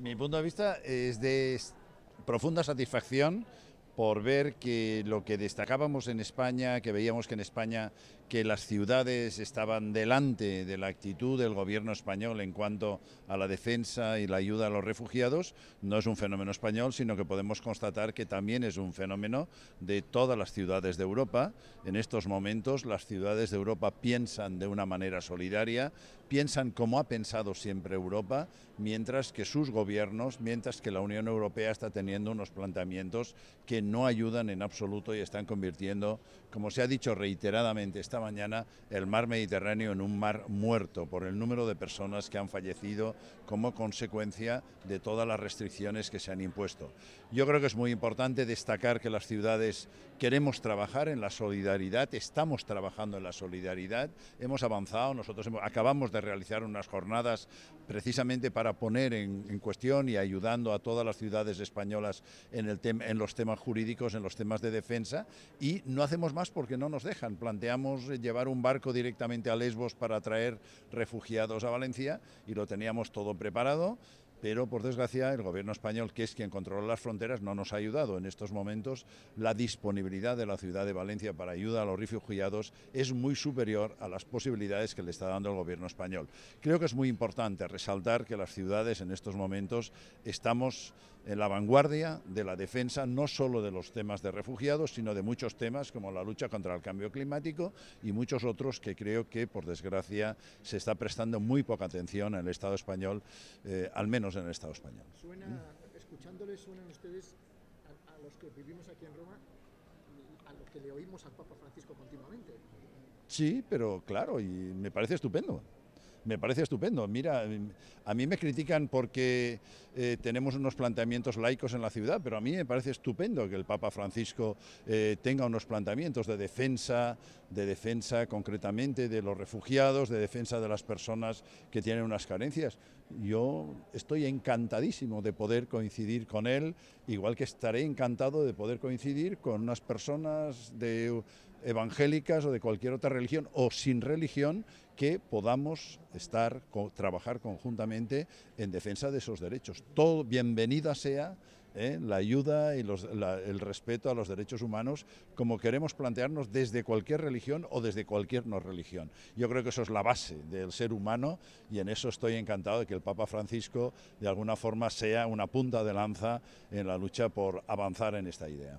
Mi punto de vista es de profunda satisfacción por ver que lo que destacábamos en España, que veíamos que en España que las ciudades estaban delante de la actitud del gobierno español en cuanto a la defensa y la ayuda a los refugiados, no es un fenómeno español, sino que podemos constatar que también es un fenómeno de todas las ciudades de Europa. En estos momentos las ciudades de Europa piensan de una manera solidaria, piensan como ha pensado siempre Europa, mientras que sus gobiernos, mientras que la Unión Europea está teniendo unos planteamientos que no ayudan en absoluto y están convirtiendo, como se ha dicho reiteradamente esta mañana, el mar Mediterráneo en un mar muerto por el número de personas que han fallecido como consecuencia de todas las restricciones que se han impuesto. Yo creo que es muy importante destacar que las ciudades queremos trabajar en la solidaridad, estamos trabajando en la solidaridad, hemos avanzado, nosotros acabamos de realizar unas jornadas precisamente para poner en, cuestión y ayudando a todas las ciudades españolas en, el en los temas jurídicos en los temas de defensa y no hacemos más porque no nos dejan. Planteamos llevar un barco directamente a Lesbos para traer refugiados a Valencia y lo teníamos todo preparado pero por desgracia el gobierno español, que es quien controla las fronteras, no nos ha ayudado. En estos momentos la disponibilidad de la ciudad de Valencia para ayuda a los refugiados es muy superior a las posibilidades que le está dando el gobierno español. Creo que es muy importante resaltar que las ciudades en estos momentos estamos en la vanguardia de la defensa no solo de los temas de refugiados, sino de muchos temas como la lucha contra el cambio climático y muchos otros que creo que, por desgracia, se está prestando muy poca atención en el Estado español, eh, al menos en el Estado español. Suena, escuchándoles, suenan ustedes a, los que vivimos aquí en Roma, a los que le oímos al Papa Francisco continuamente. Sí, pero claro, y me parece estupendo me parece estupendo. Mira, a mí me critican porque eh, tenemos unos planteamientos laicos en la ciudad, pero a mí me parece estupendo que el Papa Francisco eh, tenga unos planteamientos de defensa, de defensa concretamente de los refugiados, de defensa de las personas que tienen unas carencias. Yo estoy encantadísimo de poder coincidir con él, igual que estaré encantado de poder coincidir con unas personas de evangélicas o de cualquier otra religión o sin religión que podamos estar trabajar conjuntamente en defensa de esos derechos. Todo bienvenida sea ¿eh? la ayuda y el respeto a los derechos humanos como queremos plantearnos desde cualquier religión o desde cualquier no religión. Yo creo que eso es la base del ser humano y en eso estoy encantado de que el Papa Francisco de alguna forma sea una punta de lanza en la lucha por avanzar en esta idea.